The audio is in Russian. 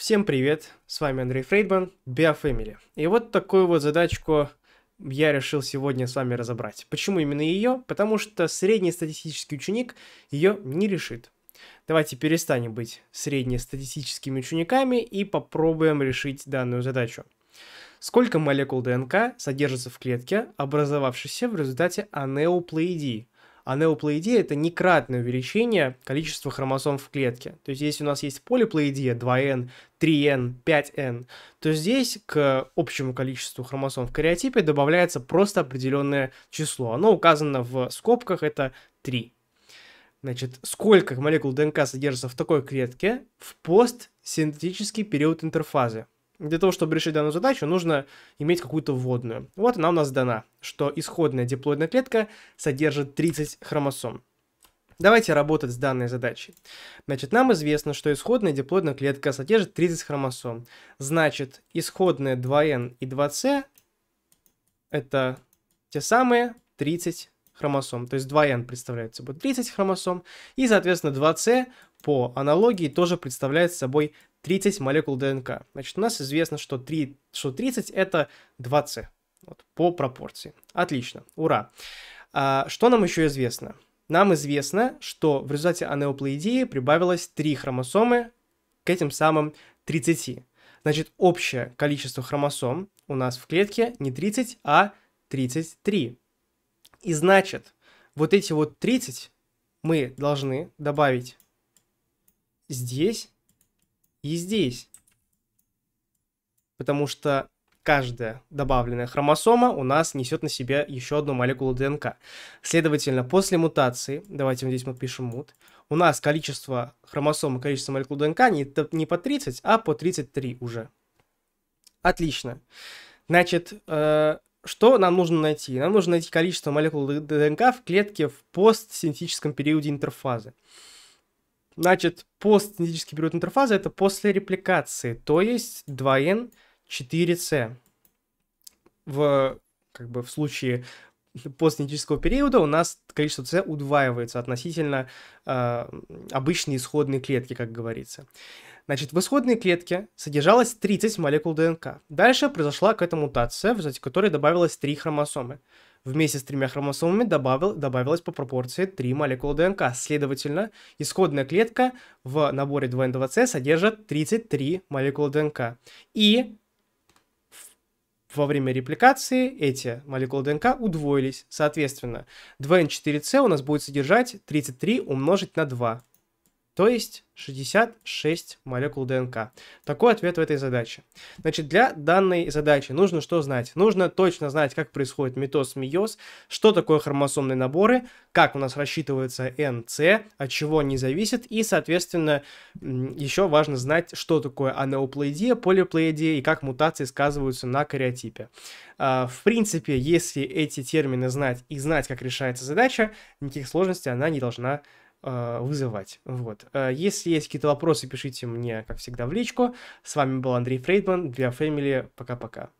Всем привет, с вами Андрей Фрейдман, Биофэмили. И вот такую вот задачку я решил сегодня с вами разобрать. Почему именно ее? Потому что среднестатистический ученик ее не решит. Давайте перестанем быть среднестатистическими учениками и попробуем решить данную задачу. Сколько молекул ДНК содержится в клетке, образовавшейся в результате анеоплоидии? А неоплоидия – это некратное увеличение количества хромосом в клетке. То есть, если у нас есть полиплоидия 2N, 3N, 5N, то здесь к общему количеству хромосом в кариотипе добавляется просто определенное число. Оно указано в скобках, это 3. Значит, сколько молекул ДНК содержится в такой клетке в постсинтетический период интерфазы для того, чтобы решить данную задачу, нужно иметь какую-то вводную. Вот она у нас дана, что исходная диплоидная клетка содержит 30 хромосом. Давайте работать с данной задачей. Значит, нам известно, что исходная диплоидная клетка содержит 30 хромосом. Значит, исходные 2n и 2c это те самые 30 хромосом. То есть 2n представляет собой 30 хромосом. И, соответственно, 2c по аналогии тоже представляет собой 30 молекул ДНК. Значит, у нас известно, что, 3, что 30 это 2c вот, по пропорции. Отлично, ура. А, что нам еще известно? Нам известно, что в результате анеоплоидии прибавилось 3 хромосомы к этим самым 30. Значит, общее количество хромосом у нас в клетке не 30, а 33. И значит, вот эти вот 30 мы должны добавить здесь и здесь. Потому что каждая добавленная хромосома у нас несет на себе еще одну молекулу ДНК. Следовательно, после мутации, давайте мы здесь мы пишем мут, у нас количество хромосом и количество молекул ДНК не, не по 30, а по 33 уже. Отлично. Значит, э, что нам нужно найти? Нам нужно найти количество молекул ДНК в клетке в постсинтетическом периоде интерфазы. Значит, постсинтетический период интерфазы это после репликации, то есть 2N 4C. В, как бы, в случае постнетического периода у нас количество С удваивается относительно э, обычной исходной клетки, как говорится. Значит, в исходной клетке содержалось 30 молекул ДНК. Дальше произошла какая-то мутация, в результате которой добавилось 3 хромосомы. Вместе с тремя хромосомами добавил, добавилось по пропорции 3 молекулы ДНК. Следовательно, исходная клетка в наборе 2N2C содержит 33 молекулы ДНК. И во время репликации эти молекулы ДНК удвоились. Соответственно, 2N4C у нас будет содержать 33 умножить на 2 то есть 66 молекул ДНК. Такой ответ в этой задаче. Значит, для данной задачи нужно что знать? Нужно точно знать, как происходит метоз, миоз, что такое хромосомные наборы, как у нас рассчитывается НЦ, от чего они зависят, и, соответственно, еще важно знать, что такое анеоплоидия, полиплоидия и как мутации сказываются на кариотипе. А, в принципе, если эти термины знать и знать, как решается задача, никаких сложностей она не должна Э, вызывать. Вот. Э, если есть какие-то вопросы, пишите мне, как всегда, в личку. С вами был Андрей Фрейдман для Family. Пока-пока.